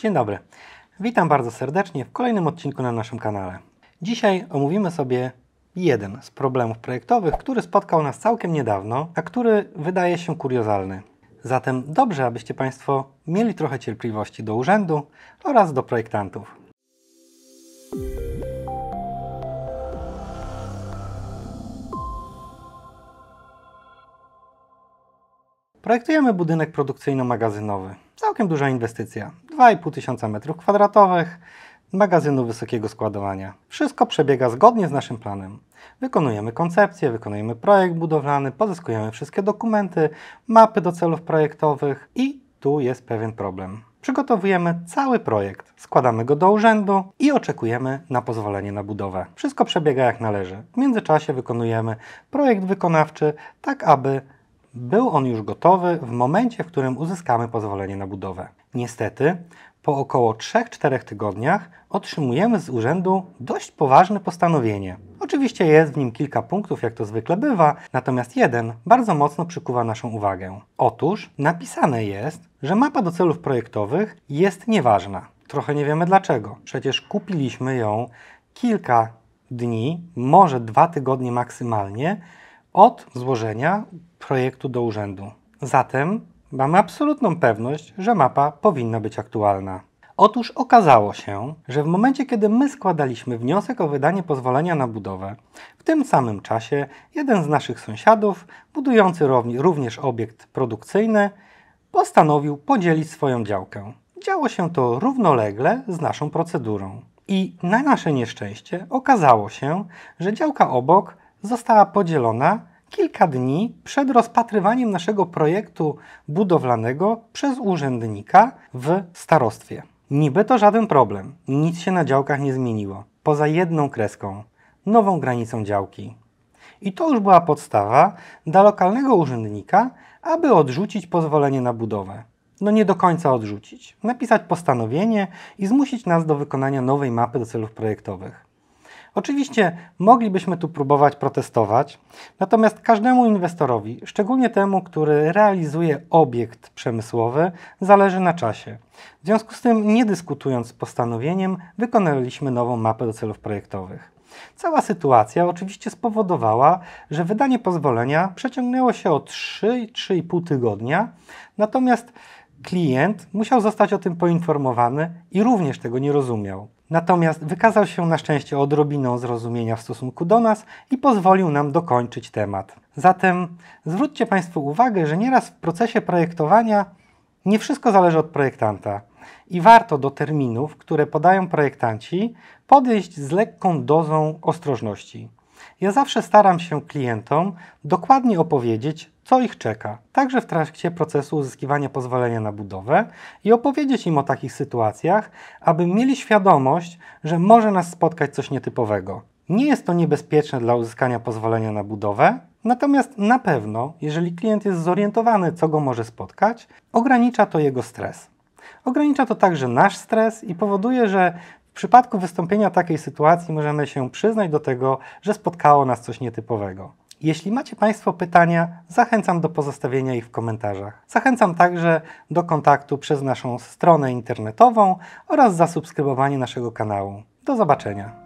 Dzień dobry. Witam bardzo serdecznie w kolejnym odcinku na naszym kanale. Dzisiaj omówimy sobie jeden z problemów projektowych, który spotkał nas całkiem niedawno, a który wydaje się kuriozalny. Zatem dobrze, abyście Państwo mieli trochę cierpliwości do urzędu oraz do projektantów. Projektujemy budynek produkcyjno-magazynowy. Całkiem duża inwestycja. 2,5 tysiąca metrów kwadratowych, magazynu wysokiego składowania. Wszystko przebiega zgodnie z naszym planem. Wykonujemy koncepcję, wykonujemy projekt budowlany, pozyskujemy wszystkie dokumenty, mapy do celów projektowych i tu jest pewien problem. Przygotowujemy cały projekt, składamy go do urzędu i oczekujemy na pozwolenie na budowę. Wszystko przebiega jak należy. W międzyczasie wykonujemy projekt wykonawczy, tak aby był on już gotowy w momencie, w którym uzyskamy pozwolenie na budowę. Niestety, po około 3-4 tygodniach otrzymujemy z urzędu dość poważne postanowienie. Oczywiście jest w nim kilka punktów, jak to zwykle bywa, natomiast jeden bardzo mocno przykuwa naszą uwagę. Otóż napisane jest, że mapa do celów projektowych jest nieważna. Trochę nie wiemy dlaczego. Przecież kupiliśmy ją kilka dni, może dwa tygodnie maksymalnie od złożenia projektu do urzędu. Zatem mamy absolutną pewność, że mapa powinna być aktualna. Otóż okazało się, że w momencie, kiedy my składaliśmy wniosek o wydanie pozwolenia na budowę, w tym samym czasie jeden z naszych sąsiadów, budujący również obiekt produkcyjny, postanowił podzielić swoją działkę. Działo się to równolegle z naszą procedurą. I na nasze nieszczęście okazało się, że działka obok została podzielona kilka dni przed rozpatrywaniem naszego projektu budowlanego przez urzędnika w starostwie. Niby to żaden problem, nic się na działkach nie zmieniło, poza jedną kreską, nową granicą działki. I to już była podstawa dla lokalnego urzędnika, aby odrzucić pozwolenie na budowę. No nie do końca odrzucić, napisać postanowienie i zmusić nas do wykonania nowej mapy do celów projektowych. Oczywiście moglibyśmy tu próbować protestować, natomiast każdemu inwestorowi, szczególnie temu, który realizuje obiekt przemysłowy, zależy na czasie. W związku z tym, nie dyskutując z postanowieniem, wykonaliśmy nową mapę do celów projektowych. Cała sytuacja oczywiście spowodowała, że wydanie pozwolenia przeciągnęło się o 3-3,5 tygodnia, natomiast klient musiał zostać o tym poinformowany i również tego nie rozumiał. Natomiast wykazał się na szczęście odrobiną zrozumienia w stosunku do nas i pozwolił nam dokończyć temat. Zatem zwróćcie Państwo uwagę, że nieraz w procesie projektowania nie wszystko zależy od projektanta i warto do terminów, które podają projektanci, podejść z lekką dozą ostrożności. Ja zawsze staram się klientom dokładnie opowiedzieć, co ich czeka, także w trakcie procesu uzyskiwania pozwolenia na budowę i opowiedzieć im o takich sytuacjach, aby mieli świadomość, że może nas spotkać coś nietypowego. Nie jest to niebezpieczne dla uzyskania pozwolenia na budowę, natomiast na pewno, jeżeli klient jest zorientowany, co go może spotkać, ogranicza to jego stres. Ogranicza to także nasz stres i powoduje, że w przypadku wystąpienia takiej sytuacji możemy się przyznać do tego, że spotkało nas coś nietypowego. Jeśli macie Państwo pytania, zachęcam do pozostawienia ich w komentarzach. Zachęcam także do kontaktu przez naszą stronę internetową oraz zasubskrybowanie naszego kanału. Do zobaczenia.